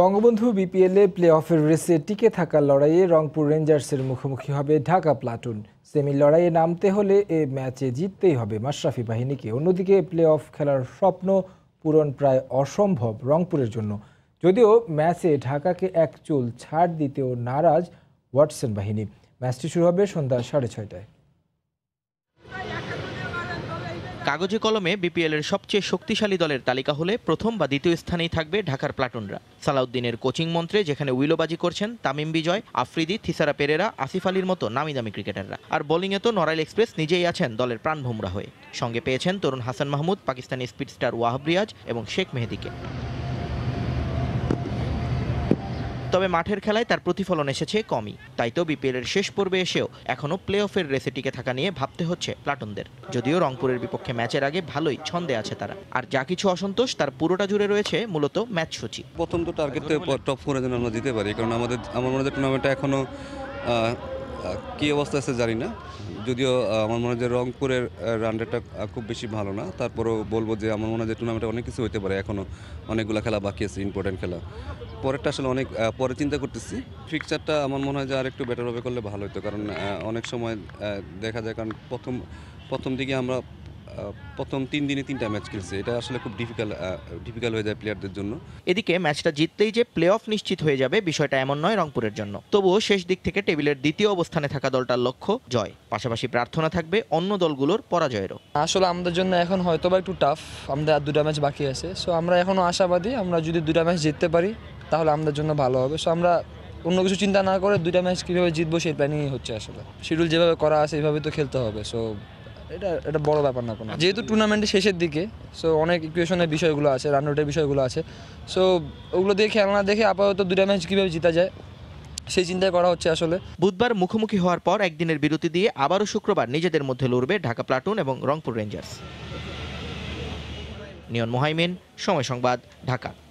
বঙ্গবন্ধু বিপিএলে প্লে অফের রেসে টিকে থাকার লড়াইয়ে রংপুর রেঞ্জার্সের মুখোমুখি হবে ঢাকা প্লাটুন সেমি লড়াইয়ে নামতে হলে এ ম্যাচে জিততেই হবে মাশরাফি বাহিনীকে অন্যদিকে প্লে অফ খেলার স্বপ্ন পূরণ প্রায় অসম্ভব রংপুরের জন্য যদিও ম্যাচে ঢাকাকে এক চুল ছাড় দিতেও নারাজ ওয়াটসন বাহিনী ম্যাচটি শুরু হবে সন্ধ্যা সাড়ে ছয়টায় কাগজে কলমে বিপিএলের সবচেয়ে শক্তিশালী দলের তালিকা হলে প্রথম বা দ্বিতীয় স্থানেই থাকবে ঢাকার প্লাটুনরা সালাউদ্দিনের কোচিং মন্ত্রে যেখানে উইলোবাজি করছেন তামিম বিজয় আফ্রিদি থিসারা পেরেরা আসিফ আলীর মতো নামি দামি ক্রিকেটাররা আর বোলিংয়ে তো নরাইল এক্সপ্রেস নিজেই আছেন দলের প্রাণভোমরা হয়ে সঙ্গে পেয়েছেন তরুণ হাসান মাহমুদ পাকিস্তানি স্পিড স্টার ওয়াহাব রিয়াজ এবং শেখ মেহেদিকে তবে মাঠের খেলায় তার প্রতিফলন এসেছে কমই তাই তো বিপিএলের শেষ পর্বে এসেও এখনও প্লে অফের রেসে টিকে থাকা নিয়ে ভাবতে হচ্ছে প্লাটনদের যদিও রংপুরের বিপক্ষে ম্যাচের আগে ভালোই ছন্দে আছে তারা আর যা কিছু অসন্তোষ তার পুরোটা জুড়ে রয়েছে মূলত ম্যাচ সূচি প্রথম তো টার্গেট টপ ফোরে যেন আমরা দিতে পারি কারণ আমাদের আমার মনে হয় টুর্নামেন্টটা এখনও কী অবস্থা আছে জানি না যদিও আমার মনে হয় যে রংপুরের রান খুব বেশি ভালো না তারপরেও বলবো যে আমার মনে হয় যে টুর্নামেন্টে অনেক কিছু হতে পারে এখনও অনেকগুলো খেলা বাকি আছে ইম্পর্টেন্ট খেলা পরেরটা আসলে অনেক পরে চিন্তা করতেছি ফিক্সারটা আমার মনে হয় যে আর একটু বেটারভাবে করলে ভালো হতো কারণ অনেক সময় দেখা যায় কারণ প্রথম প্রথম দিকে আমরা প্রথম তিন দিনে তিনটা ম্যাচ খেলছে এটা আসলে খুব ডিফিকাল্ট ডিফিকাল্ট হয়ে যায় প্লেয়ারদের জন্য এদিকে ম্যাচটা জিততেই যে প্লে অফ নিশ্চিত হয়ে যাবে বিষয়টা এমন নয় রংপুরের জন্য তবুও শেষ দিক থেকে টেবিলের দ্বিতীয় অবস্থানে থাকা দলটার লক্ষ্য জয় পাশাপাশি প্রার্থনা থাকবে অন্য দলগুলোর পরাজয়েরও আসলে আমাদের জন্য এখন হয়তো বা একটু টাফ আমাদের আর দুটা ম্যাচ বাকি আছে সো আমরা এখনও আশাবাদী আমরা যদি দুটা ম্যাচ জিততে পারি তাহলে আমাদের জন্য ভালো হবে সো আমরা অন্য কিছু চিন্তা না করে দুইটা ম্যাচ কীভাবে জিতবো সেই প্ল্যানিংই হচ্ছে আসলে শিডিউল যেভাবে করা আছে এইভাবে তো খেলতে হবে সো এটা এটা বড় ব্যাপার না কোনো যেহেতু টুর্নামেন্টের শেষের দিকে সো অনেক ইকুয়েশনের বিষয়গুলো আছে রান রানআউটের বিষয়গুলো আছে সো ওগুলো দিয়ে খেলনা দেখে আপাতত দুটা ম্যাচ কীভাবে জিতা যায় সেই চিন্তায় করা হচ্ছে আসলে বুধবার মুখোমুখি হওয়ার পর একদিনের বিরতি দিয়ে আবারও শুক্রবার নিজেদের মধ্যে লড়বে ঢাকা প্লাটুন এবং রংপুর রেঞ্জার্স নিয়ন মোহাইমিন সময় সংবাদ ঢাকা